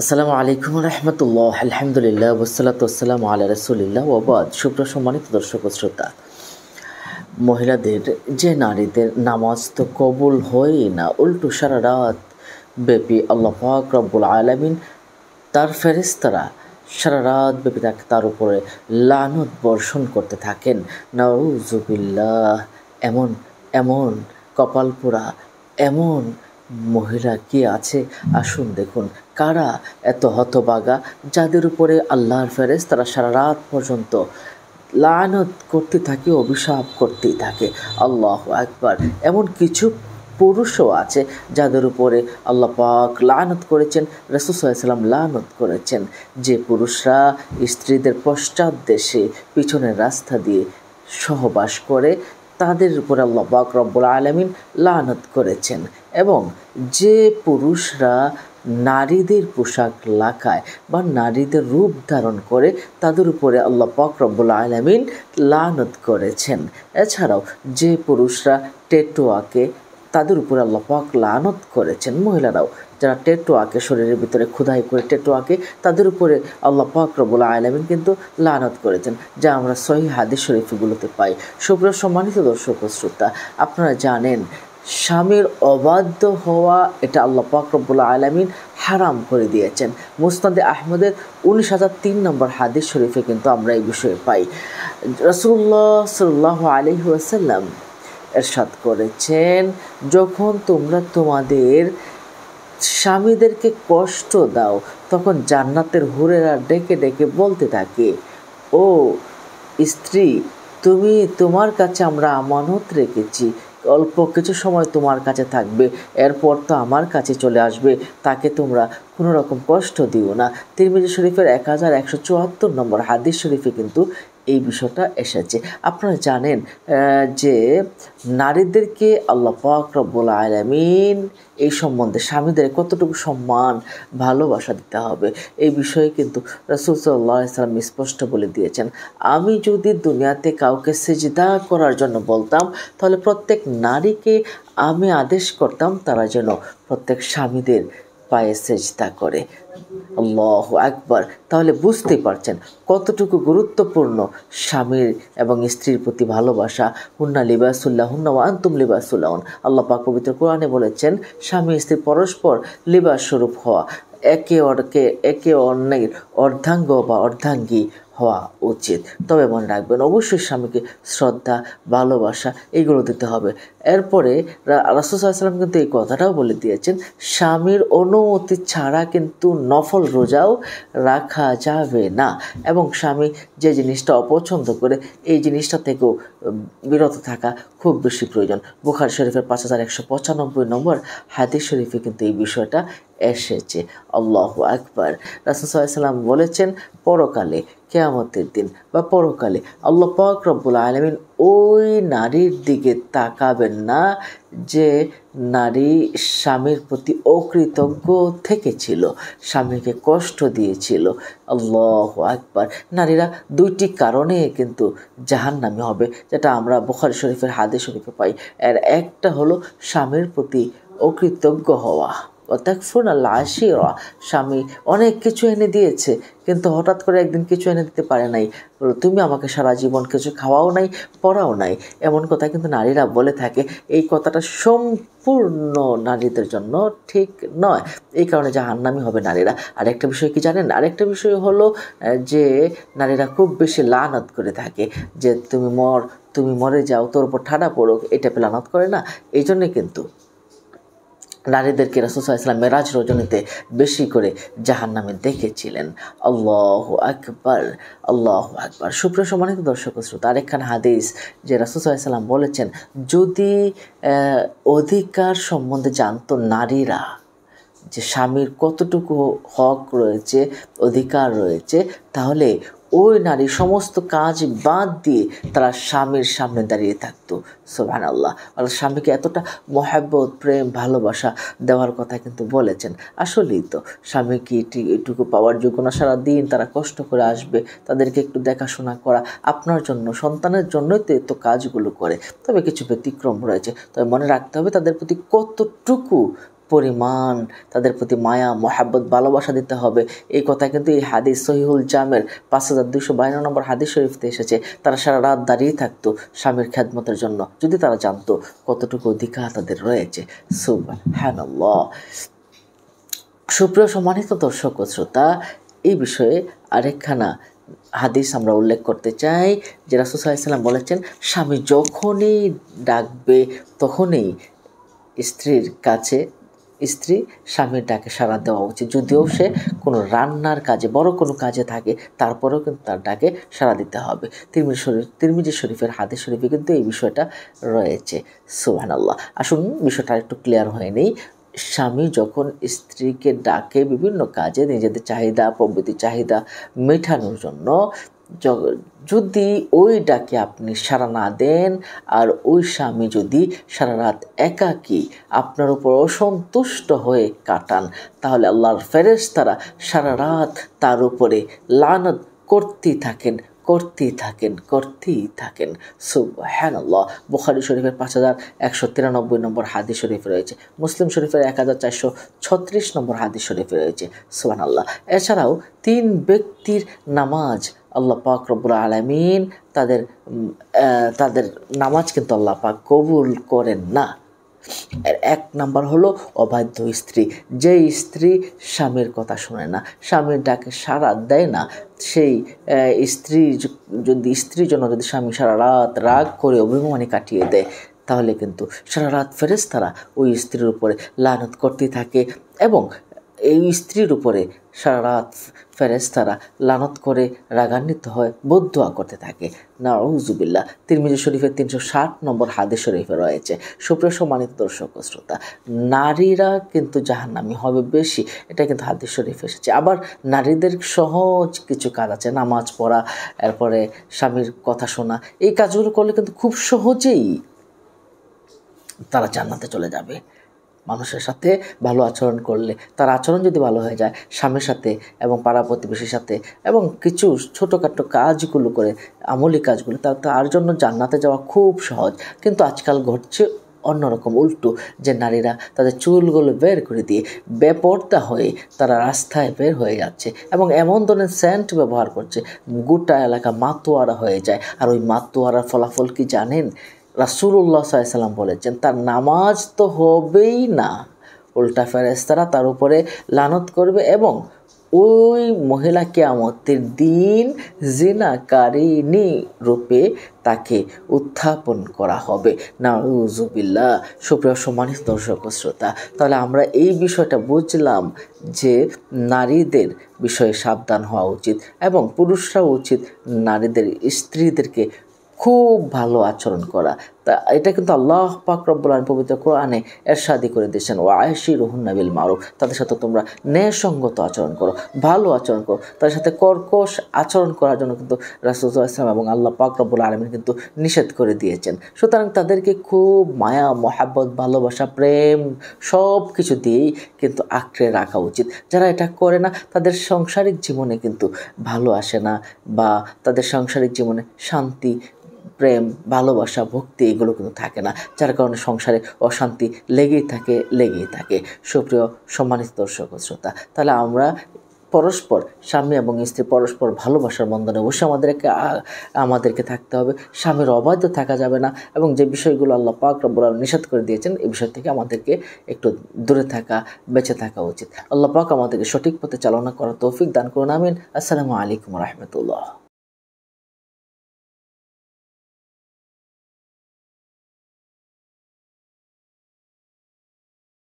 আসসালামু আলাইকুম রহমতুল্লাহ আলহামদুলিল্লাহ ওসালাতাম আল্লাহ রসুলিল্লাহ ওবাদ সুপ্র সম্মানিত দর্শক শ্রোতা মহিলাদের যে নারীদের নামাজ তো কবুল হয়ই না উল্টো সারা রাত ব্যাপী আল্লাহ পাক রব্বুল আলমিন তার ফেরেস্তারা সারা রাত ব্যাপী তাকে তার উপরে লানত বর্ষণ করতে থাকেন নাউজুবিল্লাহ এমন এমন কপালপোড়া এমন মহিলা কি আছে আসুন দেখুন কারা এত হতবাগা যাদের উপরে আল্লাহর ফেরেজ তারা সারা রাত পর্যন্ত লানত করতে থাকে অভিশাপ করতেই থাকে আল্লাহ একবার এমন কিছু পুরুষও আছে যাদের উপরে আল্লাহ পাক লানত করেছেন রসুসাল্লাম লানত করেছেন যে পুরুষরা স্ত্রীদের পশ্চাৎ দেশে পিছনের রাস্তা দিয়ে সহবাস করে তাদের উপরে আল্লাহ পাক রব্বুল আলমিন লানত করেছেন এবং যে পুরুষরা নারীদের পোশাক লাকায় বা নারীদের রূপ ধারণ করে তাদের উপরে আল্লাহ পাক রব্বুল আলমিন লানত করেছেন এছাড়াও যে পুরুষরা টেটু আঁকে তাদের উপরে আল্লাহ পাক লানত করেছেন মহিলারাও যারা টেটু আঁকে শরীরের ভিতরে খোদাই করে টেটোয়াকে আঁকে তাদের উপরে আল্লাহ পাক রবুল আলমিন কিন্তু লানত করেছেন যা আমরা সহি হাদিস শরীফগুলোতে পাই সুপ্রিয় সম্মানিত দর্শক শ্রোতা আপনারা জানেন স্বামীর অবাধ্য হওয়া এটা আল্লাহ পাকরবুল্লা আলমিন হারাম করে দিয়েছেন মুস্তাদে আহমদের উনিশ হাজার তিন নম্বর হাদিস শরীফে কিন্তু আমরা এই বিষয়ে পাই রসুল্লাহ সাল্লাহ আলহি এরশাদ করেছেন যখন তোমরা তোমাদের স্বামীদেরকে কষ্ট দাও তখন জান্নাতের হুরেরা ডেকে ডেকে বলতে থাকে ও স্ত্রী তুমি তোমার কাছে আমরা আমানত রেখেছি অল্প কিছু সময় তোমার কাছে থাকবে এরপর তো আমার কাছে চলে আসবে তাকে তোমরা কোনো রকম কষ্ট দিও না তিরমিজি শরীফের এক হাজার একশো চুয়াত্তর নম্বর হাদিস শরীফে কিন্তু এই বিষয়টা এসেছে আপনারা জানেন যে নারীদেরকে আল্লাহ পাক রব্বুল আলমিন এই সম্বন্ধে স্বামীদের কতটুকু সম্মান ভালোবাসা দিতে হবে এই বিষয়ে কিন্তু রসুল সাল্লাহ ইসলাম স্পষ্ট বলে দিয়েছেন আমি যদি দুনিয়াতে কাউকে সেজিদা করার জন্য বলতাম তাহলে প্রত্যেক নারীকে আমি আদেশ করতাম তারা যেন প্রত্যেক স্বামীদের পায়ে সেজদা করে আল্লাহ একবার তাহলে বুঝতে পারছেন কতটুকু গুরুত্বপূর্ণ স্বামীর এবং স্ত্রীর প্রতি ভালোবাসা হুন্না লিবাসুল্লাহ হুন্না আন্তুম লিবাসুল্লাহন আল্লাহ পাক পবিত্র কোরআনে বলেছেন স্বামী স্ত্রী পরস্পর লিবাস স্বরূপ হওয়া একে অর্কে একে অন্যের অর্ধাঙ্গ বা অর্ধাঙ্গী হওয়া উচিত তবে মনে রাখবেন অবশ্যই স্বামীকে শ্রদ্ধা ভালোবাসা এইগুলো দিতে হবে এরপরে রাসুসাল্লাম কিন্তু এই কথাটাও বলে দিয়েছেন স্বামীর অনুমতি ছাড়া কিন্তু নফল রোজাও রাখা যাবে না এবং স্বামী যে জিনিসটা অপছন্দ করে এই জিনিসটা থেকেও বিরত থাকা খুব বেশি প্রয়োজন বুখার শরীফের পাঁচ হাজার একশো পঁচানব্বই নম্বর হাদিস শরীফে কিন্তু এই বিষয়টা এসেছে আল্লাহ আকবর রাসুসাল্লাম বলেছেন পরকালে কেয়ামতের দিন বা পরকালে আল্লাহ পাক রব্বুল আলমিন ওই নারীর দিকে তাকাবেন না যে নারী স্বামীর প্রতি অকৃতজ্ঞ থেকেছিল স্বামীকে কষ্ট দিয়েছিল আল্লাহ আকবার নারীরা দুইটি কারণে কিন্তু জাহান নামে হবে যেটা আমরা বুখারি শরীফের হাদে শরীফে পাই এর একটা হলো স্বামীর প্রতি অকৃতজ্ঞ হওয়া তাকফুনা লাশিরা স্বামী অনেক কিছু এনে দিয়েছে কিন্তু হঠাৎ করে একদিন কিছু এনে দিতে পারে নাই বলো তুমি আমাকে সারা জীবন কিছু খাওয়াও নাই পড়াও নাই এমন কথা কিন্তু নারীরা বলে থাকে এই কথাটা সম্পূর্ণ নারীদের জন্য ঠিক নয় এই কারণে জাহান্নামি হবে নারীরা আরেকটা বিষয় কি জানেন আরেকটা বিষয় হলো যে নারীরা খুব বেশি লানত করে থাকে যে তুমি মর তুমি মরে যাও তোর উপর ঠাডা পড়ুক এটা পেলানত করে না এই জন্যে কিন্তু নারীদেরকে রসুল্লাহ ইসলাম মেরাজ রজনীতে বেশি করে জাহান নামে দেখেছিলেন আল্লাহ আকবর আল্লাহ আকবর সুপ্রিয় সম্মানিত দর্শক শ্রোতা আরেকখান হাদিস যে রসুল্লাহ ইসলাম বলেছেন যদি অধিকার সম্বন্ধে জানতো নারীরা যে স্বামীর কতটুকু হক রয়েছে অধিকার রয়েছে তাহলে ওই নারী সমস্ত কাজ বাদ দিয়ে তারা স্বামীর সামনে দাঁড়িয়ে থাকতো সোহান আল্লাহ স্বামীকে এতটা মহাব্বত প্রেম ভালোবাসা দেওয়ার কথা কিন্তু বলেছেন আসলেই তো স্বামী কি এটুকু পাওয়ার যোগ্য না সারাদিন তারা কষ্ট করে আসবে তাদেরকে একটু দেখাশোনা করা আপনার জন্য সন্তানের জন্যই তো এত কাজগুলো করে তবে কিছু ব্যতিক্রম রয়েছে তবে মনে রাখতে হবে তাদের প্রতি কতটুকু পরিমাণ তাদের প্রতি মায়া মহাব্বত ভালোবাসা দিতে হবে এই কথা কিন্তু এই হাদিস সহিহুল জামের পাঁচ হাজার দুশো বায়ান্ন নম্বর হাদিস শরীফতে এসেছে তারা সারা রাত দাঁড়িয়ে থাকতো স্বামীর খ্যাদমতের জন্য যদি তারা জানতো কতটুকু অধিকার তাদের রয়েছে সুবাহ হ্যান সুপ্রিয় সম্মানিত দর্শক শ্রোতা এই বিষয়ে আরেকখানা হাদিস আমরা উল্লেখ করতে চাই যে রাসুসাল্লাম বলেছেন স্বামী যখনই ডাকবে তখনই স্ত্রীর কাছে স্ত্রী স্বামীর ডাকে সাড়া দেওয়া উচিত যদিও সে কোনো রান্নার কাজে বড় কোনো কাজে থাকে তারপরেও কিন্তু তার ডাকে সাড়া দিতে হবে তিরমিজি শরীফ তিরমিজি শরীফের হাদিস শরীফে কিন্তু এই বিষয়টা রয়েছে সুহান আল্লাহ আসুন বিষয়টা একটু ক্লিয়ার হয়ে নেই স্বামী যখন স্ত্রীকে ডাকে বিভিন্ন কাজে নিজেদের চাহিদা প্রভৃতি চাহিদা মেটানোর জন্য যদি ওই ডাকে আপনি সারা না দেন আর ওই স্বামী যদি সারা রাত একাকি আপনার উপর অসন্তুষ্ট হয়ে কাটান তাহলে আল্লাহর ফেরেস তারা সারা রাত তার উপরে লানত করতে থাকেন করতেই থাকেন করতেই থাকেন সুবহানাল্লাহ বুখারি শরীফের পাঁচ হাজার একশো তিরানব্বই নম্বর হাদিস শরীফ রয়েছে মুসলিম শরীফের এক হাজার চারশো ছত্রিশ নম্বর হাদিস শরীফে রয়েছে আল্লাহ এছাড়াও তিন ব্যক্তির নামাজ আল্লাহ পাক রব্বুল আলমিন তাদের তাদের নামাজ কিন্তু আল্লাহ পাক কবুল করেন না এক নাম্বার হলো অবাধ্য স্ত্রী যে স্ত্রী স্বামীর কথা শোনে না স্বামীর ডাকে সাড়া দেয় না সেই স্ত্রী যদি স্ত্রীর জন্য যদি স্বামী সারা রাত রাগ করে অভিমানে কাটিয়ে দেয় তাহলে কিন্তু সারা রাত ফেরেস তারা ওই স্ত্রীর উপরে লানত করতে থাকে এবং এই স্ত্রীর উপরে সারা রাত ফেরেস্তারা লানত করে রাগান্বিত হয় বদুয়া করতে থাকে নাউজুবিল্লা তিরমিজু শরীফের তিনশো ষাট নম্বর হাদে শরীফে রয়েছে সুপ্রিয় সম্মানিত দর্শক শ্রোতা নারীরা কিন্তু জাহান্নামি হবে বেশি এটা কিন্তু হাদে শরীফে এসেছে আবার নারীদের সহজ কিছু কাজ আছে নামাজ পড়া এরপরে স্বামীর কথা শোনা এই কাজগুলো করলে কিন্তু খুব সহজেই তারা জান্নাতে চলে যাবে মানুষের সাথে ভালো আচরণ করলে তার আচরণ যদি ভালো হয়ে যায় স্বামীর সাথে এবং পাড়া প্রতিবেশীর সাথে এবং কিছু ছোটোখাটো কাজগুলো করে আমলি কাজগুলো তার তার জন্য জান্নাতে যাওয়া খুব সহজ কিন্তু আজকাল ঘটছে অন্যরকম উল্টো যে নারীরা তাদের চুলগুলো বের করে দিয়ে বেপর্দা হয়ে তারা রাস্তায় বের হয়ে যাচ্ছে এবং এমন ধরনের স্যান্ট ব্যবহার করছে গোটা এলাকা মাতোয়ারা হয়ে যায় আর ওই মাতোয়ারার ফলাফল কি জানেন রাসুল্লাহ সাল্লাম বলেছেন তার নামাজ তো হবেই না উল্টা ফেরেস্তারা তার উপরে লানত করবে এবং ওই মহিলা কেয়ামতের দিন জিনাকারিনী রূপে তাকে উত্থাপন করা হবে নাউজুবিল্লা সুপ্রিয় সম্মানিত দর্শক শ্রোতা তাহলে আমরা এই বিষয়টা বুঝলাম যে নারীদের বিষয়ে সাবধান হওয়া উচিত এবং পুরুষরা উচিত নারীদের স্ত্রীদেরকে খুব ভালো আচরণ করা তা এটা কিন্তু আল্লাহ পাক রব্বুল আলম পবিত্র কোরআনে এরশাদি করে দিয়েছেন ও আয়সি রহুন্নাবিল মারুফ তাদের সাথে তোমরা ন্যায়সঙ্গত আচরণ করো ভালো আচরণ করো তাদের সাথে কর্কশ আচরণ করার জন্য কিন্তু রাসুল্লাহ ইসলাম এবং আল্লাহ পাক রব্বুল আলমিন কিন্তু নিষেধ করে দিয়েছেন সুতরাং তাদেরকে খুব মায়া মহাব্বত ভালোবাসা প্রেম সব কিছু দিয়েই কিন্তু আঁকড়ে রাখা উচিত যারা এটা করে না তাদের সাংসারিক জীবনে কিন্তু ভালো আসে না বা তাদের সাংসারিক জীবনে শান্তি প্রেম ভালোবাসা ভক্তি এগুলো কিন্তু থাকে না যার কারণে সংসারে অশান্তি লেগেই থাকে লেগেই থাকে সুপ্রিয় সম্মানিত দর্শক শ্রোতা তাহলে আমরা পরস্পর স্বামী এবং স্ত্রী পরস্পর ভালোবাসার বন্ধনে অবশ্যই আমাদেরকে আমাদেরকে থাকতে হবে স্বামীর অবাধ্য থাকা যাবে না এবং যে বিষয়গুলো আল্লাহ পাক রব্বুল নিষেধ করে দিয়েছেন এই বিষয় থেকে আমাদেরকে একটু দূরে থাকা বেঁচে থাকা উচিত আল্লাহ পাক আমাদেরকে সঠিক পথে চালনা করার তৌফিক দান করুন আমিন আসসালামু আলাইকুম রহমতুল্লাহ